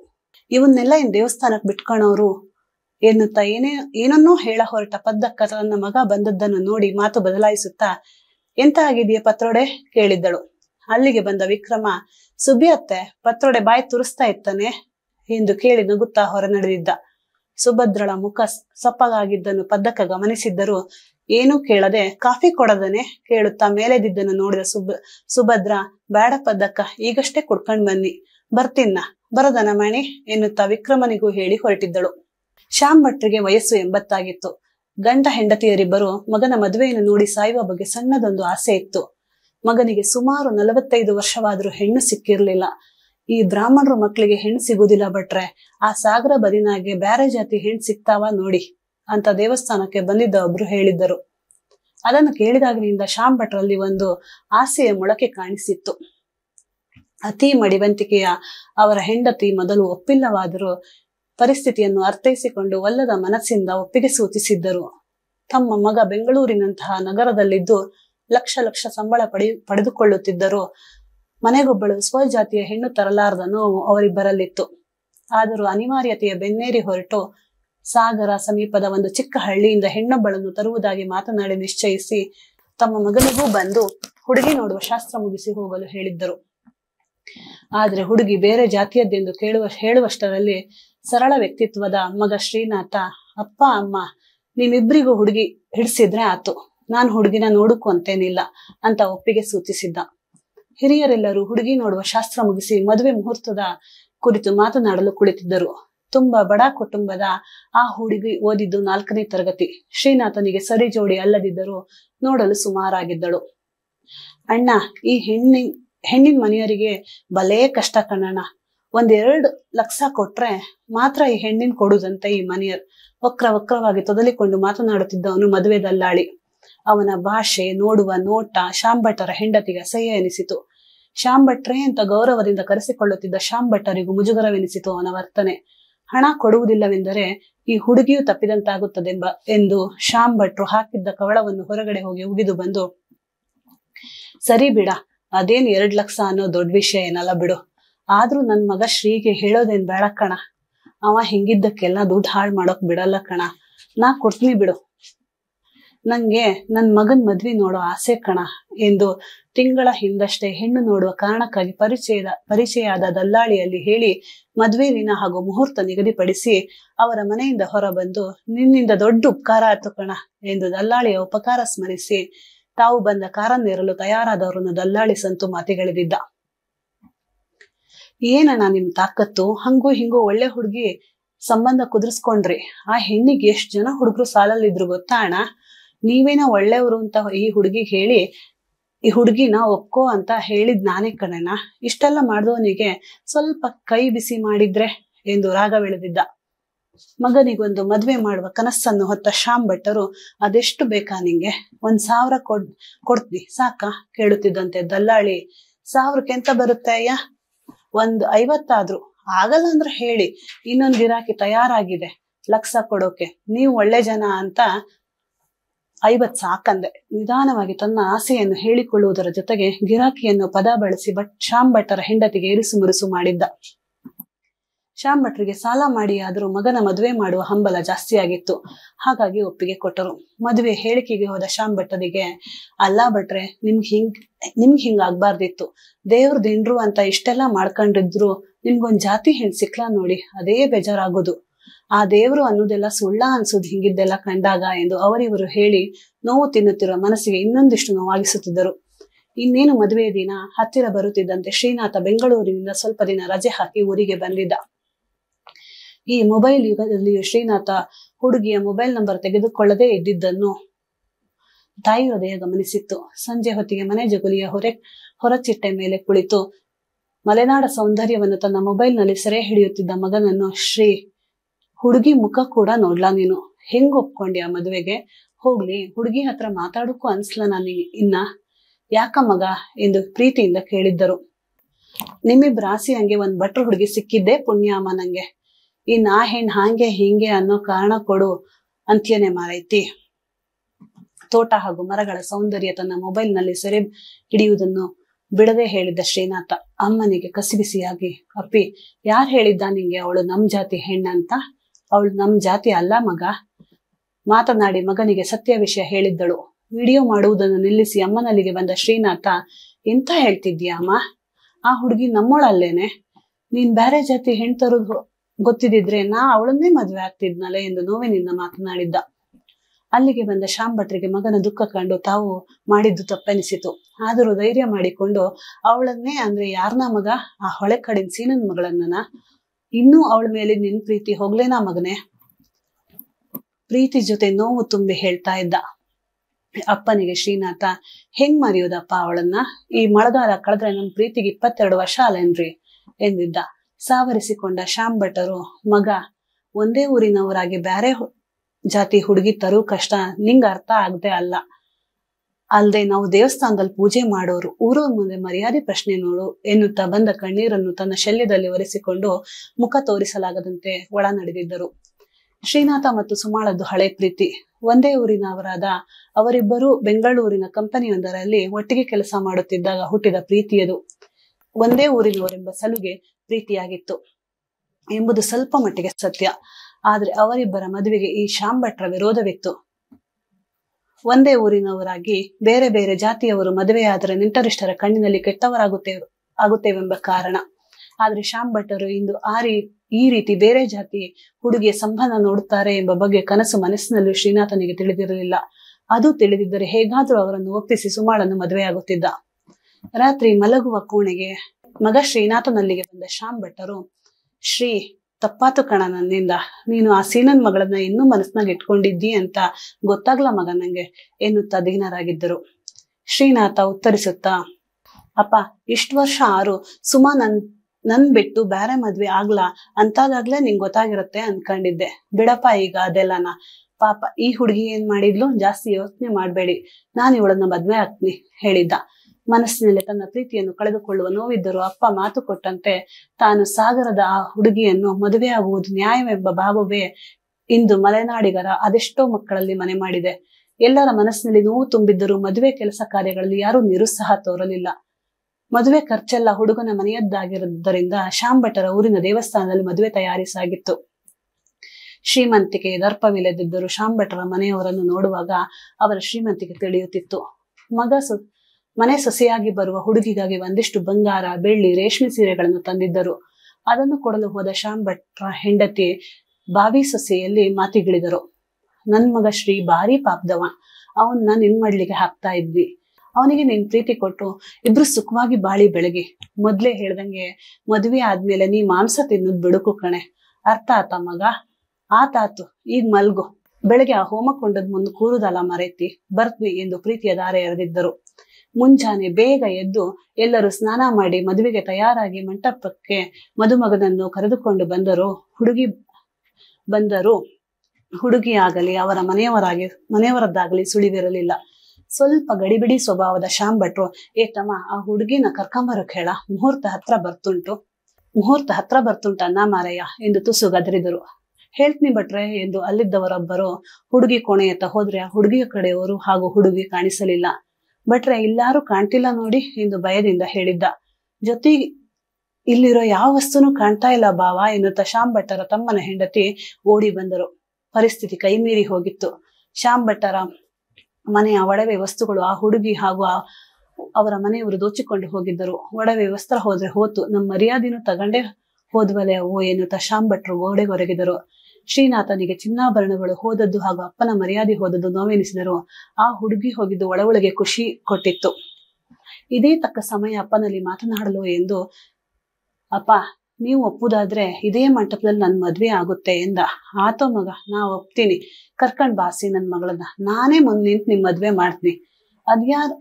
ಇವನ್ನೆಲ್ಲ ಏನ್ ದೇವಸ್ಥಾನಕ್ ಬಿಟ್ಕೊಳೋರು ಎನ್ನುತ್ತಾ ಏನೇ ಏನನ್ನೂ ಹೇಳ ಹೊರಟ ಪದ್ದಕ್ಕ ತನ್ನ ಮಗ ಬಂದದ್ದನ್ನು ನೋಡಿ ಮಾತು ಬದಲಾಯಿಸುತ್ತಾ ಎಂತ ಆಗಿದೆಯಾ ಪತ್ರೊಡೆ ಕೇಳಿದ್ದಳು ಅಲ್ಲಿಗೆ ಬಂದ ವಿಕ್ರಮ ಸುಬ್ಬಿಯತ್ತೆ ಪತ್ರೊಡೆ ಬಾಯಿ ತುರಿಸ್ತಾ ಇತ್ತಾನೆ ಎಂದು ಕೇಳಿ ನಗುತ್ತಾ ಹೊರ ನಡೆದಿದ್ದ ಸುಭದ್ರಳ ಮುಖ ಸಪ್ಪಗಾಗಿದ್ದನ್ನು ಪದ್ದಕ್ಕ ಗಮನಿಸಿದ್ದರು ಏನೂ ಕೇಳದೆ ಕಾಫಿ ಕೊಡದನೆ ಕೇಳುತ್ತಾ ಮೇಲೆದಿದ್ದನ್ನು ನೋಡಿದ ಸುಬ್ ಸುಭದ್ರ ಬ್ಯಾಡ ಪದ್ದಕ್ಕ ಈಗಷ್ಟೇ ಕುಡ್ಕೊಂಡ್ ಬನ್ನಿ ಬರ್ತಿನ್ನ ಬರದನ ಮಣಿ ಎನ್ನುತ್ತಾ ವಿಕ್ರಮನಿಗೂ ಹೇಳಿ ಹೊರಟಿದ್ದಳು ಶ್ಯಾಮ್ ಭಟ್ರಿಗೆ ವಯಸ್ಸು ಎಂಬತ್ತಾಗಿತ್ತು ಗಂಡ ಹೆಂಡತಿಯರಿಬ್ಬರು ಮಗನ ಮದುವೆಯನ್ನು ನೋಡಿ ಸಾಯುವ ಬಗ್ಗೆ ಸಣ್ಣದೊಂದು ಆಸೆ ಇತ್ತು ಮಗನಿಗೆ ಸುಮಾರು ನಲವತ್ತೈದು ವರ್ಷವಾದರೂ ಹೆಣ್ಣು ಸಿಕ್ಕಿರ್ಲಿಲ್ಲ ಈ ಬ್ರಾಹ್ಮಣರು ಮಕ್ಕಳಿಗೆ ಹೆಣ್ಣು ಸಿಗುವುದಿಲ್ಲ ಬಟ್ರೆ ಆ ಸಾಗರ ಬದಿನಾಗೆ ಬ್ಯಾರೆ ಜಾತಿ ಹೆಣ್ಣು ಸಿಗ್ತಾವ ನೋಡಿ ಅಂತ ದೇವಸ್ಥಾನಕ್ಕೆ ಬಂದಿದ್ದ ಒಬ್ರು ಹೇಳಿದ್ದರು ಅದನ್ನು ಕೇಳಿದಾಗಲಿಂದ ಶ್ಯಾಮ್ ಭಟ್ರಲ್ಲಿ ಒಂದು ಆಸೆಯ ಮೊಳಕೆ ಕಾಣಿಸಿತ್ತು ಅತಿ ಮಡಿವಂತಿಕೆಯ ಅವರ ಹೆಂಡತಿ ಮೊದಲು ಒಪ್ಪಿಲ್ಲವಾದರೂ ಪರಿಸ್ಥಿತಿಯನ್ನು ಅರ್ಥೈಸಿಕೊಂಡು ಒಲ್ಲದ ಮನಸ್ಸಿಂದ ಒಪ್ಪಿಗೆ ಸೂಚಿಸಿದ್ದರು ತಮ್ಮ ಮಗ ಬೆಂಗಳೂರಿನಂತಹ ನಗರದಲ್ಲಿದ್ದು ಲಕ್ಷ ಲಕ್ಷ ಸಂಬಳ ಪಡೆ ಪಡೆದುಕೊಳ್ಳುತ್ತಿದ್ದರು ಮನೆಗೊಬ್ಬಳು ಸ್ವಜಾತಿಯ ಹೆಣ್ಣು ತರಲಾರದ ನೋವು ಅವರಿಬ್ಬರಲ್ಲಿತ್ತು ಆದರೂ ಅನಿವಾರ್ಯತೆಯ ಬೆನ್ನೇರಿ ಹೊರಟು ಸಾಗರ ಸಮೀಪದ ಒಂದು ಚಿಕ್ಕ ಹಳ್ಳಿಯಿಂದ ಹೆಣ್ಣೊಬ್ಬಳನ್ನು ತರುವುದಾಗಿ ಮಾತನಾಡಿ ನಿಶ್ಚಯಿಸಿ ತಮ್ಮ ಮಗನಿಗೂ ಬಂದು ಹುಡುಗಿ ನೋಡುವ ಶಾಸ್ತ್ರ ಮುಗಿಸಿ ಹೋಗಲು ಹೇಳಿದ್ದರು ಆದರೆ ಹುಡುಗಿ ಬೇರೆ ಜಾತಿಯದ್ದೆಂದು ಕೇಳುವ ಹೇಳುವಷ್ಟರಲ್ಲಿ ಸರಳ ವ್ಯಕ್ತಿತ್ವದ ಮಗ ಶ್ರೀನಾಥ ಅಪ್ಪ ಅಮ್ಮ ನೀವಿಬ್ಬರಿಗೂ ಹುಡುಗಿ ಹಿಡಿಸಿದ್ರೆ ಆತು ನಾನು ಹುಡುಗಿನ ನೋಡುಕು ಅಂತೇನಿಲ್ಲ ಅಂತ ಒಪ್ಪಿಗೆ ಸೂಚಿಸಿದ್ದ ಹಿರಿಯರೆಲ್ಲರೂ ಹುಡುಗಿ ನೋಡುವ ಶಾಸ್ತ್ರ ಮುಗಿಸಿ ಮದುವೆ ಮುಹೂರ್ತದ ಕುರಿತು ಮಾತನಾಡಲು ಕುಳಿತಿದ್ದರು ತುಂಬಾ ಬಡ ಕುಟುಂಬದ ಆ ಹುಡುಗಿ ಓದಿದ್ದು ನಾಲ್ಕನೇ ತರಗತಿ ಶ್ರೀನಾಥನಿಗೆ ಸರಿ ಜೋಡಿ ಅಲ್ಲದಿದ್ದರೂ ನೋಡಲು ಸುಮಾರಾಗಿದ್ದಳು ಅಣ್ಣ ಈ ಹೆಣ್ಣಿನ ಹೆಣ್ಣಿನ ಮನೆಯವರಿಗೆ ಬಲೇ ಕಷ್ಟ ಕಣ್ಣಣ್ಣ ಒಂದೆರಡು ಲಕ್ಷ ಕೊಟ್ರೆ ಮಾತ್ರ ಈ ಹೆಣ್ಣಿನ ಕೊಡುದಂತೆ ಈ ಮನೆಯರ್ ವಕ್ರ ವಕ್ರವಾಗಿ ತೊದಲಿಕೊಂಡು ಮಾತನಾಡುತ್ತಿದ್ದವನು ಮದುವೆ ದಲ್ಲಾಳಿ ಅವನ ಭಾಷೆ ನೋಡುವ ನೋಟ ಶಾಂಭಟ್ಟರ ಹೆಂಡತಿಗೆ ಅಸಹ್ಯ ಎನಿಸಿತು ಶಾಂಭಟ್ರೆ ಅಂತ ಗೌರವದಿಂದ ಕರೆಸಿಕೊಳ್ಳುತ್ತಿದ್ದ ಶಾಂಭಟ್ಟರಿಗೂ ಮುಜುಗರವೆನಿಸಿತು ಅವನ ವರ್ತನೆ ಹಣ ಕೊಡುವುದಿಲ್ಲವೆಂದರೆ ಈ ಹುಡುಗಿಯು ತಪ್ಪಿದಂತಾಗುತ್ತದೆಂಬ ಎಂದು ಶಾಂಭಟ್ರು ಹಾಕಿದ್ದ ಕವಳವನ್ನು ಹೊರಗಡೆ ಹೋಗಿ ಉಗಿದು ಬಂದು ಸರಿ ಬಿಡ ಅದೇನು ಎರಡ್ ಲಕ್ಷ ಅನ್ನೋ ದೊಡ್ಡ ವಿಷಯ ಏನಲ್ಲ ಬಿಡು ಆದ್ರೂ ನನ್ ಮಗ ಶ್ರೀಗೆ ಹೇಳೋದೇನ್ ಬೇಡ ಕಣ ಅವ ಹಿಂಗಿದ್ದಕ್ಕೆಲ್ಲ ದುಡ್ಡು ಹಾಳು ಮಾಡೋಕ್ ಬಿಡಲ್ಲ ಕಣ ನಾ ಕೊಡ್ತೀನಿ ಬಿಡು ನಂಗೆ ನನ್ ಮಗನ್ ಮದ್ವಿ ನೋಡೋ ಆಸೆ ಕಣ ಎಂದು ತಿಂಗಳ ಹಿಂದಷ್ಟೇ ಹೆಣ್ಣು ನೋಡುವ ಕಾರಣಕ್ಕಾಗಿ ಪರಿಚಯದ ಪರಿಚಯ ಆದ ದಲ್ಲಾಳಿಯಲ್ಲಿ ಹೇಳಿ ಮದ್ವೆ ದಿನ ಹಾಗೂ ಮುಹೂರ್ತ ನಿಗದಿಪಡಿಸಿ ಅವರ ಮನೆಯಿಂದ ಹೊರಬಂದು ನಿನ್ನಿಂದ ದೊಡ್ಡ ಉಪಕಾರ ಆಯ್ತು ಕಣ ಎಂದು ದಲ್ಲಾಳಿಯ ಉಪಕಾರ ಸ್ಮರಿಸಿ ತಾವು ಬಂದ ಕಾರನ್ನೇರಲು ತಯಾರಾದವರನ್ನು ದಲ್ಲಾಳಿ ಸಂತು ಮಾತಿಗಳಿದ್ದ ಏನಣ್ಣ ನಿಮ್ ತಾಕತ್ತು ಹಂಗೋ ಹಿಂಗೋ ಒಳ್ಳೆ ಹುಡುಗಿ ಸಂಬಂಧ ಕುದುರ್ಸ್ಕೊಂಡ್ರಿ ಆ ಹೆಣ್ಣಿಗೆ ಎಷ್ಟ್ ಜನ ಹುಡುಗರು ಸಾಲಲ್ಲಿ ಇದ್ರು ಗೊತ್ತಾ ಅಣ್ಣ ನೀವೇನ ಒಳ್ಳೆಯವರು ಅಂತ ಈ ಹುಡುಗಿ ಹೇಳಿ ಈ ಹುಡುಗಿನ ಒಪ್ಕೋ ಅಂತ ಹೇಳಿದ್ ನಾನೇ ಕಣಣ್ಣ ಇಷ್ಟೆಲ್ಲ ಮಾಡಿದವನಿಗೆ ಸ್ವಲ್ಪ ಕೈ ಬಿಸಿ ಮಾಡಿದ್ರೆ ಎಂದು ರಾಗವೆಳೆದಿದ್ದ ಮಗನಿಗೊಂದು ಮದ್ವೆ ಮಾಡುವ ಕನಸನ್ನು ಹೊತ್ತ ಶ್ಯಾಮ್ ಭಟ್ಟರು ಅದೆಷ್ಟು ಬೇಕಾ ನಿಂಗೆ ಒಂದ್ ಸಾವಿರ ಕೊಡ್ ಕೊಡ್ತೀನಿ ಸಾಕ ಕೇಳುತ್ತಿದ್ದಂತೆ ದಲ್ಲಾಳಿ ಸಾವಿರಕ್ಕೆಂತ ಬರುತ್ತೆ ಅಯ್ಯ ಒಂದ್ ಐವತ್ತಾದ್ರೂ ಆಗಲ್ಲ ಅಂದ್ರೆ ಹೇಳಿ ಇನ್ನೊಂದ್ ಗಿರಾಕಿ ತಯಾರಾಗಿದೆ ಲಕ್ಷ ಕೊಡೋಕೆ ನೀವು ಒಳ್ಳೆ ಜನ ಅಂತ ಐವತ್ ಸಾಕಂದೆ ನಿಧಾನವಾಗಿ ತನ್ನ ಆಸೆಯನ್ನು ಹೇಳಿಕೊಳ್ಳುವುದರ ಜೊತೆಗೆ ಗಿರಾಕಿಯನ್ನು ಪದ ಬಳಸಿ ಬಟ್ ಶಾಂಬಟ್ಟರ ಹೆಂಡತಿಗೆ ಇರಿಸು ಮುರುಸು ಮಾಡಿದ್ದ ಶ್ಯಾಮ್ ಭಟ್ರಿಗೆ ಸಾಲ ಮಾಡಿ ಆದರೂ ಮಗನ ಮದುವೆ ಮಾಡುವ ಹಂಬಲ ಜಾಸ್ತಿಯಾಗಿತ್ತು ಹಾಗಾಗಿ ಒಪ್ಪಿಗೆ ಕೊಟ್ಟರು ಮದುವೆ ಹೇಳಿಕೆಗೆ ಹೋದ ಶ್ಯಾಮ್ ಭಟ್ಟರಿಗೆ ಅಲ್ಲ ಭಟ್ರೆ ನಿಮ್ಗೆ ಹಿಂಗ್ ನಿಮ್ಗೆ ಹಿಂಗಾಗಬಾರ್ದಿತ್ತು ದೇವ್ರ ದಿಂಡ್ರು ಅಂತ ಇಷ್ಟೆಲ್ಲ ಮಾಡ್ಕೊಂಡಿದ್ರು ನಿಮ್ಗೊಂದ್ ಜಾತಿ ಹೆಣ್ ಸಿಕ್ಲಾ ನೋಡಿ ಅದೇ ಬೇಜಾರಾಗೋದು ಆ ದೇವ್ರು ಅನ್ನೋದೆಲ್ಲ ಸುಳ್ಳ ಅನ್ಸೋದು ಹಿಂಗಿದ್ದೆಲ್ಲ ಕಂಡಾಗ ಎಂದು ಅವರಿವರು ಹೇಳಿ ನೋವು ತಿನ್ನುತ್ತಿರುವ ಮನಸ್ಸಿಗೆ ಇನ್ನೊಂದಿಷ್ಟು ನೋವಾಗಿಸುತ್ತಿದ್ದರು ಇನ್ನೇನು ಮದುವೆ ದಿನ ಹತ್ತಿರ ಬರುತ್ತಿದ್ದಂತೆ ಶ್ರೀನಾಥ ಬೆಂಗಳೂರಿನಿಂದ ಸ್ವಲ್ಪ ದಿನ ರಜೆ ಹಾಕಿ ಊರಿಗೆ ಬಂದಿದ್ದ ಈ ಮೊಬೈಲ್ ಯುಗದಲ್ಲಿಯೂ ಶ್ರೀನಾಥ ಹುಡುಗಿಯ ಮೊಬೈಲ್ ನಂಬರ್ ತೆಗೆದುಕೊಳ್ಳದೆ ಇದ್ದಿದ್ದನ್ನು ತಾಯಿ ಹೃದಯ ಗಮನಿಸಿತ್ತು ಸಂಜೆ ಹೊತ್ತಿಗೆ ಮನೆ ಜಗುಲಿಯ ಹೊರೆ ಹೊರಚಿಟ್ಟೆ ಮೇಲೆ ಕುಳಿತು ಮಲೆನಾಡ ಸೌಂದರ್ಯವನ್ನು ತನ್ನ ಮೊಬೈಲ್ ನಲ್ಲಿ ಸೆರೆ ಹಿಡಿಯುತ್ತಿದ್ದ ಮಗನನ್ನು ಶ್ರೀ ಹುಡುಗಿ ಮುಖ ಕೂಡ ನೋಡ್ಲಾ ನೀನು ಹೆಂಗ್ ಆ ಮದುವೆಗೆ ಹೋಗ್ಲಿ ಹುಡುಗಿ ಹತ್ರ ಮಾತಾಡೋಕ್ಕೂ ಅನ್ಸ್ಲ ನಾನು ಇನ್ನ ಯಾಕ ಮಗ ಎಂದು ಪ್ರೀತಿಯಿಂದ ಕೇಳಿದ್ದರು ನಿಮ್ಮಿಬ್ರಾಸಿ ಹಂಗೆ ಒಂದ್ ಭಟ್ರು ಹುಡುಗಿ ಸಿಕ್ಕಿದ್ದೆ ಪುಣ್ಯಾಮ ನಂಗೆ ಈ ನಾ ಹೆಣ್ ಹಾಂಗೆ ಹಿಂಗೆ ಅನ್ನೋ ಕಾರಣ ಕೊಡು ಅಂತ್ಯನೆ ಮಾರೈತಿ ತೋಟ ಹಾಗೂ ಮರಗಳ ಸೌಂದರ್ಯ ತನ್ನ ಮೊಬೈಲ್ ನಲ್ಲಿ ಸೆರೆ ಹಿಡಿಯುವುದನ್ನು ಬಿಡದೆ ಹೇಳಿದ್ದ ಶ್ರೀನಾಥ ಅಮ್ಮನಿಗೆ ಕಸಿಬಿಸಿಯಾಗಿ ಅಪ್ಪಿ ಯಾರ್ ಹೇಳಿದ್ದ ನಿಂಗೆ ಅವಳು ನಮ್ ಜಾತಿ ಹೆಣ್ಣಂತ ಅವಳು ನಮ್ ಜಾತಿ ಅಲ್ಲ ಮಗ ಮಾತನಾಡಿ ಮಗನಿಗೆ ಸತ್ಯ ವಿಷಯ ಹೇಳಿದ್ದಳು ವಿಡಿಯೋ ಮಾಡುವುದನ್ನು ನಿಲ್ಲಿಸಿ ಅಮ್ಮನಲ್ಲಿಗೆ ಬಂದ ಶ್ರೀನಾಥ ಎಂತ ಹೇಳ್ತಿದ್ಯಾ ಅಮ್ಮ ಆ ಹುಡುಗಿ ನಮ್ಮೊಳಲ್ಲೇನೆ ನೀನ್ ಬೇರೆ ಜಾತಿ ಹೆಣ್ ತರೋದು ಗೊತ್ತಿದ್ದಿದ್ರೆ ನಾ ಅವಳನ್ನೇ ಮದುವೆ ಆಗ್ತಿದ್ನಲ್ಲ ಎಂದು ನೋವಿನಿಂದ ಮಾತನಾಡಿದ್ದ ಅಲ್ಲಿಗೆ ಬಂದ ಶಾಂಭಟ್ರಿಗೆ ಮಗನ ದುಃಖ ಕಂಡು ತಾವು ಮಾಡಿದ್ದು ತಪ್ಪೆನಿಸಿತು ಆದರೂ ಧೈರ್ಯ ಮಾಡಿಕೊಂಡು ಅವಳನ್ನೇ ಅಂದ್ರೆ ಯಾರ್ನ ಮಗ ಆ ಹೊಳೆ ಕಡಿನ ಸೀನನ್ ಮಗಳನ್ನ ಇನ್ನೂ ಅವಳ ಮೇಲೆ ನಿನ್ ಪ್ರೀತಿ ಹೋಗ್ಲೇನಾ ಮಗನೇ ಪ್ರೀತಿ ಜೊತೆ ನೋವು ತುಂಬಿ ಹೇಳ್ತಾ ಇದ್ದ ಅಪ್ಪನಿಗೆ ಶ್ರೀನಾಥ ಹೆಂಗ್ ಮರೆಯೋದಪ್ಪ ಅವಳನ್ನ ಈ ಮಳೆಗಾಲ ಕಳೆದ್ರೆ ನಮ್ ಪ್ರೀತಿಗೆ ಇಪ್ಪತ್ತೆರಡು ವರ್ಷ ಅಲ್ಲೇನ್ರಿ ಎಂದಿದ್ದ ಸಾವರಿಸಿಕೊಂಡ ಶ್ಯಾಮ್ ಭಟ್ಟರು ಮಗ ಒಂದೇ ಊರಿನವರಾಗಿ ಬ್ಯಾರೆ ಜಾತಿ ಹುಡುಗಿ ತರೋ ಕಷ್ಟ ನಿಂಗ ಅರ್ಥ ಆಗದೆ ಅಲ್ಲ ಅಲ್ಲದೆ ನಾವು ದೇವಸ್ಥಾನದಲ್ಲಿ ಪೂಜೆ ಮಾಡೋರು ಊರು ಮುಂದೆ ಮರ್ಯಾದೆ ಪ್ರಶ್ನೆ ನೋಡು ಎನ್ನುತ್ತಾ ಬಂದ ಕಣ್ಣೀರನ್ನು ತನ್ನ ಶಲ್ಯದಲ್ಲಿ ಒರೆಸಿಕೊಂಡು ಮುಖ ತೋರಿಸಲಾಗದಂತೆ ಒಳ ನಡೆದಿದ್ದರು ಶ್ರೀನಾಥ ಮತ್ತು ಸುಮಾಳದ್ದು ಹಳೆ ಪ್ರೀತಿ ಒಂದೇ ಊರಿನವರಾದ ಅವರಿಬ್ಬರು ಬೆಂಗಳೂರಿನ ಕಂಪನಿಯೊಂದರಲ್ಲಿ ಒಟ್ಟಿಗೆ ಕೆಲಸ ಮಾಡುತ್ತಿದ್ದಾಗ ಹುಟ್ಟಿದ ಪ್ರೀತಿಯದು ಒಂದೇ ಊರಿನವರೆಂಬ ಸಲುಗೆ ಪ್ರೀತಿಯಾಗಿತ್ತು ಎಂಬುದು ಸ್ವಲ್ಪ ಮಟ್ಟಿಗೆ ಸತ್ಯ ಆದ್ರೆ ಅವರಿಬ್ಬರ ಮದುವೆಗೆ ಈ ಶಾಂಭಟ್ರ ವಿರೋಧವಿತ್ತು ಒಂದೇ ಊರಿನವರಾಗಿ ಬೇರೆ ಬೇರೆ ಜಾತಿಯವರು ಮದುವೆಯಾದರೆ ನೆಂಟರಿಷ್ಟರ ಕಣ್ಣಿನಲ್ಲಿ ಕೆಟ್ಟವರಾಗುತ್ತೇವೆ ಆಗುತ್ತೇವೆಂಬ ಕಾರಣ ಆದ್ರೆ ಶ್ಯಾಮ್ ಭಟ್ಟರು ಇಂದು ಆ ರೀ ಈ ರೀತಿ ಬೇರೆ ಜಾತಿ ಹುಡುಗಿಯ ಸಂಬಂಧ ನೋಡುತ್ತಾರೆ ಎಂಬ ಬಗ್ಗೆ ಕನಸು ಮನಸ್ಸಿನಲ್ಲೂ ಶ್ರೀನಾಥನಿಗೆ ತಿಳಿದಿರಲಿಲ್ಲ ಅದು ತಿಳಿದಿದ್ದರೆ ಹೇಗಾದರೂ ಅವರನ್ನು ಒಪ್ಪಿಸಿ ಸುಮಾಳನ್ನು ಮದುವೆಯಾಗುತ್ತಿದ್ದ ರಾತ್ರಿ ಮಲಗುವ ಕೋಣೆಗೆ ಮಗ ಶ್ರೀನಾಥನಲ್ಲಿಗೆ ಬಂದ ಶ್ಯಾಮ್ ಭಟ್ಟರು ಶ್ರೀ ತಪ್ಪಾತು ಕಣ ನನ್ನಿಂದ ನೀನು ಆ ಸೀನನ್ ಮಗಳನ್ನ ಇನ್ನೂ ಮನಸ್ನಾಗ ಇಟ್ಕೊಂಡಿದ್ದಿ ಅಂತ ಗೊತ್ತಾಗ್ಲ ಮಗ ನಂಗೆ ಎನ್ನುತ್ತ ದೀನರಾಗಿದ್ದರು ಶ್ರೀನಾಥ ಉತ್ತರಿಸುತ್ತಾ ಅಪ್ಪ ಇಷ್ಟು ವರ್ಷ ಆರು ಸುಮಾ ನನ್ ನನ್ ಬಿಟ್ಟು ಬೇರೆ ಮದ್ವೆ ಆಗ್ಲಾ ಅಂತಾದಾಗ್ಲೇ ನಿಂಗ್ ಗೊತ್ತಾಗಿರುತ್ತೆ ಅನ್ಕೊಂಡಿದ್ದೆ ಬಿಡಪ್ಪ ಈಗ ಅದೆಲ್ಲನ ಪಾಪ ಈ ಹುಡುಗಿ ಏನ್ ಮಾಡಿದ್ಲು ಜಾಸ್ತಿ ಯೋಚನೆ ಮಾಡ್ಬೇಡಿ ನಾನು ಇವಳನ್ನ ಮದ್ವೆ ಹಾಕ್ನಿ ಹೇಳಿದ್ದ ಮನಸ್ಸಿನಲ್ಲಿ ತನ್ನ ಪ್ರೀತಿಯನ್ನು ಕಳೆದುಕೊಳ್ಳುವ ನೋವಿದ್ದರೂ ಅಪ್ಪ ಮಾತು ಕೊಟ್ಟಂತೆ ತಾನು ಸಾಗರದ ಆ ಹುಡುಗಿಯನ್ನು ಮದುವೆ ಆಗುವುದು ನ್ಯಾಯವೆಂಬ ಭಾವವೇ ಇಂದು ಮಲೆನಾಡಿಗರ ಅದೆಷ್ಟೋ ಮಕ್ಕಳಲ್ಲಿ ಮನೆ ಮಾಡಿದೆ ಎಲ್ಲರ ಮನಸ್ಸಿನಲ್ಲಿ ನೋವು ತುಂಬಿದ್ದರೂ ಮದುವೆ ಕೆಲಸ ಕಾರ್ಯಗಳಲ್ಲಿ ಯಾರೂ ನಿರುತ್ಸಾಹ ತೋರಲಿಲ್ಲ ಮದುವೆ ಖರ್ಚೆಲ್ಲ ಹುಡುಗನ ಮನೆಯದ್ದಾಗಿರುವುದರಿಂದ ಶಾಂಭಟರ ಊರಿನ ದೇವಸ್ಥಾನದಲ್ಲಿ ಮದುವೆ ತಯಾರಿಸಾಗಿತ್ತು ಶ್ರೀಮಂತಿಕೆ ದರ್ಪವಿಲ್ಲದಿದ್ದರೂ ಶಾಂಭಟರ ಮನೆಯವರನ್ನು ನೋಡುವಾಗ ಅವರ ಶ್ರೀಮಂತಿಕೆ ತಿಳಿಯುತ್ತಿತ್ತು ಮಗ ಸು ಮನೆ ಸಸಿಯಾಗಿ ಬರುವ ಹುಡುಗಿಗಾಗಿ ಒಂದಿಷ್ಟು ಬಂಗಾರ ಬೆಳ್ಳಿ ರೇಷ್ಮೆ ಸೀರೆಗಳನ್ನು ತಂದಿದ್ದರು ಅದನ್ನು ಕೊಡಲು ಹೋದ ಶ್ಯಾಮ್ ಭಟ್ರ ಹೆಂಡತಿ ಬಾವಿ ಸೊಸೆಯಲ್ಲಿ ಮಾತಿಗಿಳಿದರು ನನ್ ಮಗ ಶ್ರೀ ಭಾರಿ ಪಾಪದವ ಅವನ್ನ ನಾನ್ ನಿನ್ ಮಾಡ್ಲಿಕ್ಕೆ ಹಾಕ್ತಾ ಇದ್ವಿ ಅವನಿಗೆ ನಿನ್ ಪ್ರೀತಿ ಕೊಟ್ಟು ಇಬ್ರು ಸುಖವಾಗಿ ಬಾಳಿ ಬೆಳಗಿ ಮೊದ್ಲೇ ಹೇಳ್ದಂಗೆ ಮದ್ವೆ ಆದ್ಮೇಲೆ ನೀ ಮಾಂಸ ತಿನ್ನುದ್ ಬಿಡುಕು ಕಣೆ ಅರ್ಥ ಆತ ಮಗ ಆತಾತು ಈಗ ಮಲ್ಗು ಬೆಳಗ್ಗೆ ಆ ಹೋಮಕೊಂಡದ್ ಮುಂದೆ ಕೂರುದಲ್ಲ ಮರೆತಿ ಬರ್ತ್ನಿ ಎಂದು ಪ್ರೀತಿಯ ದಾರ ಎರೆದಿದ್ದರು ಮುಂಜಾನೆ ಬೇಗ ಎದ್ದು ಎಲ್ಲರೂ ಸ್ನಾನ ಮಾಡಿ ಮದುವೆಗೆ ತಯಾರಾಗಿ ಮಂಟಪಕ್ಕೆ ಮದುಮಗನನ್ನು ಕರೆದುಕೊಂಡು ಬಂದರು ಹುಡುಗಿ ಬಂದರು ಹುಡುಗಿಯಾಗಲಿ ಅವರ ಮನೆಯವರಾಗಿ ಮನೆಯವರದ್ದಾಗಲಿ ಸುಳಿದಿರಲಿಲ್ಲ ಸ್ವಲ್ಪ ಗಡಿಬಿಡಿ ಸ್ವಭಾವದ ಶ್ಯಾಮ್ ಭಟ್ರು ಏ ತಮ್ಮ ಆ ಹುಡುಗಿನ ಕರ್ಕಂಬರು ಕೇಳ ಮುಹೂರ್ತ ಹತ್ರ ಬರ್ತುಂಟು ಮುಹೂರ್ತ ಹತ್ರ ಬರ್ತುಂಟನ್ನ ಮಾರಯ್ಯ ಎಂದು ತುಸು ಗದರಿದರು ಹೇಳ್ತೀನಿ ಭಟ್ರೆ ಎಂದು ಅಲ್ಲಿದ್ದವರೊಬ್ಬರು ಹುಡುಗಿ ಕೋಣೆಯತ್ತ ಹೋದ್ರೆ ಆ ಹುಡುಗಿಯ ಕಡೆಯವರು ಹಾಗೂ ಹುಡುಗಿ ಕಾಣಿಸಲಿಲ್ಲ ಭಟ್ರ ಎಲ್ಲಾರು ಕಾಣ್ತಿಲ್ಲ ನೋಡಿ ಎಂದು ಭಯದಿಂದ ಹೇಳಿದ್ದ ಜೊತೆಗೆ ಇಲ್ಲಿರೋ ಯಾವ ವಸ್ತುನೂ ಕಾಣ್ತಾ ಇಲ್ಲ ಬಾವ ಎನ್ನುತ್ತಾ ಶ್ಯಾಮ್ ಭಟ್ಟರ ತಮ್ಮನ ಹೆಂಡತಿ ಓಡಿ ಬಂದರು ಪರಿಸ್ಥಿತಿ ಕೈಮೀರಿ ಹೋಗಿತ್ತು ಶ್ಯಾಮ್ ಭಟ್ಟರ ಮನೆಯ ಒಡವೆ ವಸ್ತುಗಳು ಆ ಹುಡುಗಿ ಹಾಗೂ ಆ ಅವರ ಮನೆಯವರು ದೋಚಿಕೊಂಡು ಹೋಗಿದ್ದರು ಒಡವೆ ವಸ್ತ್ರ ಹೋದ್ರೆ ಹೋತು ನಮ್ಮ ಮರ್ಯಾದಿನೂ ತಗೊಂಡೇ ಹೋದ್ವಲೆ ಅವು ಎನ್ನುತ್ತಾ ಶ್ಯಾಮ್ ಭಟ್ರು ಗೋಡೆಗೊರಗಿದರು ಶ್ರೀನಾಥನಿಗೆ ಚಿನ್ನಾಭರಣಗಳು ಹೋದದ್ದು ಹಾಗೂ ಅಪ್ಪನ ಮರ್ಯಾದೆ ಹೋದದ್ದು ನೋವೆನಿಸಿದರು ಆ ಹುಡುಗಿ ಹೋಗಿದ್ದು ಒಳ ಒಳಗೆ ಖುಷಿ ಕೊಟ್ಟಿತ್ತು ಇದೇ ತಕ್ಕ ಸಮಯ ಅಪ್ಪನಲ್ಲಿ ಮಾತನಾಡಲು ಎಂದು ಅಪ್ಪ ನೀವು ಒಪ್ಪುದಾದ್ರೆ ಇದೇ ಮಂಟಪದಲ್ಲಿ ನನ್ನ ಮದ್ವೆ ಆಗುತ್ತೆ ಎಂದ ಆತೋ ಮಗ ನಾ ಒಪ್ತೀನಿ ಕರ್ಕಂಡ್ ಬಾಸಿ ನನ್ನ ಮಗಳನ್ನ ನಾನೇ ಮುಂದೆ ನಿಂತು ನಿಮ್ ಮದ್ವೆ ಮಾಡ್ತೀನಿ ಅದ್ಯಾರ್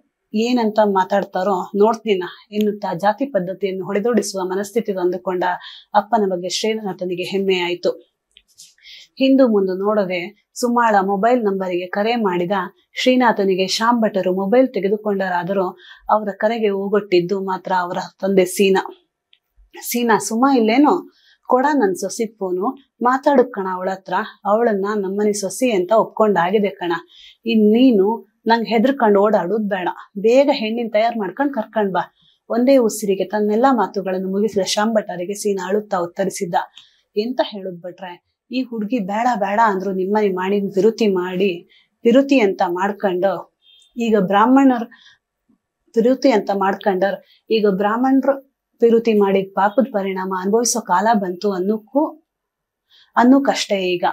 ಏನಂತ ಮಾತಾಡ್ತಾರೋ ನೋಡ್ತೀನ ಎನ್ನುತ್ತಾ ಜಾತಿ ಪದ್ಧತಿಯನ್ನು ಹೊಡೆದೋಡಿಸುವ ಮನಸ್ಥಿತಿ ತಂದುಕೊಂಡ ಅಪ್ಪನ ಬಗ್ಗೆ ಶ್ರೀನಾಥನಿಗೆ ಹೆಮ್ಮೆ ಆಯಿತು ಹಿಂದು ಮುಂದು ನೋಡದೆ ಸುಮಾಳ ಮೊಬೈಲ್ ನಂಬರಿಗೆ ಕರೆ ಮಾಡಿದ ಶ್ರೀನಾಥನಿಗೆ ಶ್ಯಾಮ್ ಭಟ್ಟರು ಮೊಬೈಲ್ ತೆಗೆದುಕೊಂಡರಾದರೂ ಅವರ ಕರೆಗೆ ಹೋಗೊಟ್ಟಿದ್ದು ಮಾತ್ರ ಅವರ ತಂದೆ ಸೀನಾ ಸೀನಾ ಸುಮಾ ಇಲ್ಲೇನು ಕೊಡ ನನ್ ಸೊಸಿ ಫೋನು ಮಾತಾಡು ಕಣ ಹತ್ರ ಅವಳನ್ನ ನಮ್ಮನೆ ಸೊಸಿ ಅಂತ ಒಪ್ಕೊಂಡಾಗಿದೆ ಕಣ ಇನ್ ನೀನು ನಂಗೆ ಹೆದರ್ಕೊಂಡು ಓಡಾಡುದ್ ಬೇಡ ಬೇಗ ಹೆಣ್ಣಿನ ತಯಾರು ಮಾಡ್ಕೊಂಡು ಕರ್ಕೊಂಡ್ ಬಾ ಒಂದೇ ಉಸಿರಿಗೆ ತನ್ನೆಲ್ಲಾ ಮಾತುಗಳನ್ನು ಮುಗಿಸಿದ ಶಾಂಭಟರಿಗೆ ಸೀನಾ ಅಳುತ್ತಾ ಉತ್ತರಿಸಿದ್ದ ಎಂತ ಹೇಳುದ್ ಬಿಟ್ರೆ ಈ ಹುಡುಗಿ ಬೇಡ ಬೇಡ ಅಂದ್ರು ನಿಮ್ಮ ಮಾಡಿ ವಿರುತಿ ಮಾಡಿ ವಿರುತಿ ಅಂತ ಮಾಡ್ಕೊಂಡು ಈಗ ಬ್ರಾಹ್ಮಣರ್ ವಿರುತಿ ಅಂತ ಮಾಡ್ಕೊಂಡರ್ ಈಗ ಬ್ರಾಹ್ಮಣರು ವಿರುತಿ ಮಾಡಿ ಪಾಪದ ಪರಿಣಾಮ ಅನುಭವಿಸೋ ಕಾಲ ಬಂತು ಅನ್ನೋಕ್ಕೂ ಅನ್ನೋಕಷ್ಟೇ ಈಗ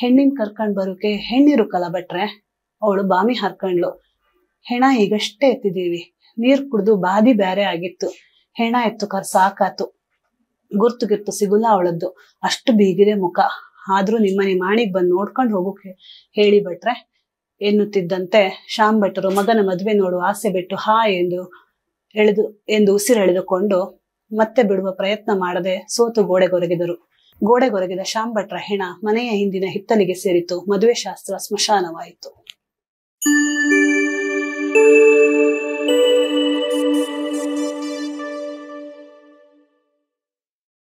ಹೆಣ್ಣಿನ ಕರ್ಕೊಂಡ್ ಬರೋಕೆ ಹೆಣ್ಣಿರು ಕಲ ಅವಳು ಬಾಮಿ ಹರ್ಕೊಂಡ್ಲು ಹೆಣ ಈಗಷ್ಟೇ ಎತ್ತಿದೀವಿ ನೀರ್ ಕುಡ್ದು ಬಾದಿ ಬೇರೆ ಆಗಿತ್ತು ಹೆಣ ಎತ್ತು ಕರ್ ಸಾಕಾತು ಗುರ್ತು ಗಿರ್ತು ಸಿಗುಲ್ಲ ಅವಳದ್ದು ಅಷ್ಟು ಬೀಗಿದೆ ಮುಖ ಆದ್ರೂ ನಿಮ್ಮನೆ ಮಾಣಿಗೆ ಬಂದು ನೋಡ್ಕೊಂಡು ಹೋಗೋಕೆ ಹೇಳಿ ಎನ್ನುತ್ತಿದ್ದಂತೆ ಶ್ಯಾಮ್ ಮಗನ ಮದುವೆ ನೋಡು ಆಸೆ ಬಿಟ್ಟು ಹಾ ಎಂದು ಎಳೆದು ಎಂದು ಉಸಿರೆಳೆದುಕೊಂಡು ಮತ್ತೆ ಬಿಡುವ ಪ್ರಯತ್ನ ಮಾಡದೆ ಸೋತು ಗೋಡೆಗೊರಗಿದರು ಗೋಡೆಗೊರಗಿದ ಶ್ಯಾಮ್ ಭಟ್ರ ಹೆಣ ಮನೆಯ ಹಿಂದಿನ ಹಿತ್ತಲಿಗೆ ಸೇರಿತು ಮದುವೆ ಶಾಸ್ತ್ರ ಸ್ಮಶಾನವಾಯಿತು